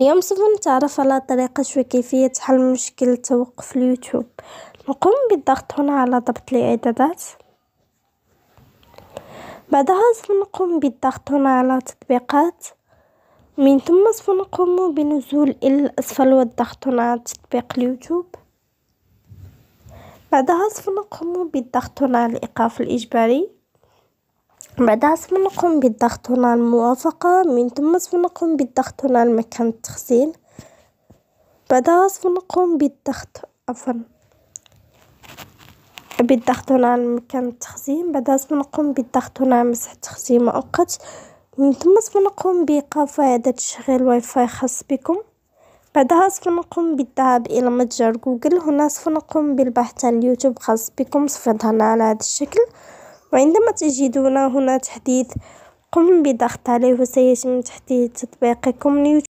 يوم سوف نتعرف على طريقة وكيفية حل مشكلة توقف اليوتيوب، نقوم بالضغط هنا على ضبط الإعدادات، بعدها سنقوم بالضغط هنا على تطبيقات، من ثم سنقوم بنزول إلى الأسفل والضغط هنا على تطبيق اليوتيوب، بعدها سنقوم بالضغط هنا على الإيقاف الإجباري. بعد عصف نقوم بالضغط هنا على الموافقة من ثم سنقوم بالضغط هنا على مكان التخزين بعدها سنقوم بالضغط عفوا بالضغط هنا على مكان التخزين بعدها سنقوم بالضغط هنا على مسح تخزين مؤقت من ثم سنقوم بايقاف إعادة تشغيل واي فاي خاص بكم بعدها سوف نقوم بالذهاب إلى متجر جوجل هنا سوف نقوم بالبحث عن اليوتيوب خاص بكم سوف يظهر على هذا الشكل وعندما تجدون هنا تحديث قم بضغط عليه وسيتم تحديث تطبيقكم